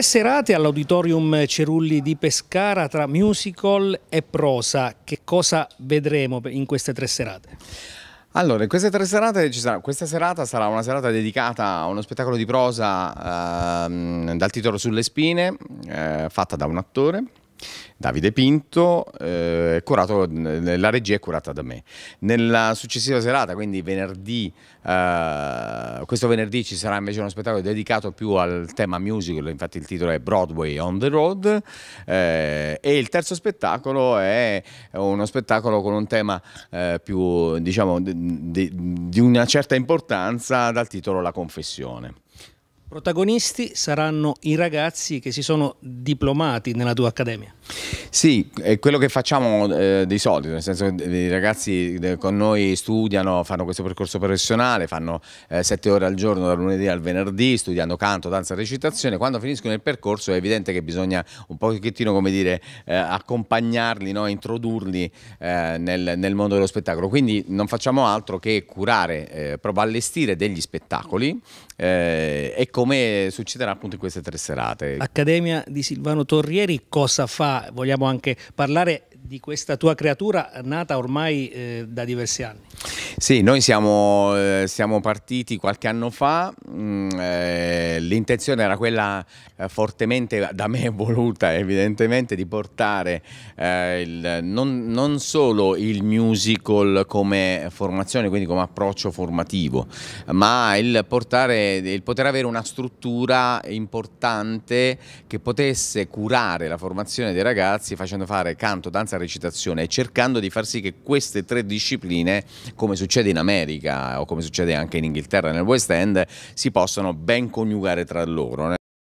Tre serate all'Auditorium Cerulli di Pescara tra musical e prosa. Che cosa vedremo in queste tre serate? Allora, in queste tre serate ci sarà. Questa serata sarà una serata dedicata a uno spettacolo di prosa ehm, dal titolo Sulle spine, eh, fatta da un attore Davide Pinto, eh, curato, eh, la regia è curata da me. Nella successiva serata, quindi venerdì, eh, questo venerdì ci sarà invece uno spettacolo dedicato più al tema musical, infatti il titolo è Broadway on the Road eh, e il terzo spettacolo è uno spettacolo con un tema eh, più, diciamo, di, di una certa importanza dal titolo La confessione. Protagonisti saranno i ragazzi che si sono diplomati nella tua accademia. Sì, è quello che facciamo eh, di solito, nel senso che i ragazzi eh, con noi studiano, fanno questo percorso professionale, fanno eh, sette ore al giorno dal lunedì al venerdì, studiando canto, danza, recitazione. Quando finiscono il percorso è evidente che bisogna un pochettino, come dire, eh, accompagnarli, no? introdurli eh, nel, nel, mondo dello spettacolo. Quindi non facciamo altro che curare, eh, proprio allestire degli spettacoli e come succederà appunto in queste tre serate. Accademia di Silvano Torrieri cosa fa? Vogliamo anche parlare di questa tua creatura nata ormai eh, da diversi anni. Sì, noi siamo, eh, siamo partiti qualche anno fa, mm, eh, l'intenzione era quella eh, fortemente da me voluta evidentemente di portare il, non, non, solo il musical come formazione, quindi come approccio formativo, ma il, portare, il poter avere una struttura importante che potesse curare la formazione dei ragazzi facendo fare canto, danza, recitazione e cercando di far sì che queste tre discipline, come succede succede in America o come succede anche in Inghilterra nel West End, si possono ben coniugare tra loro.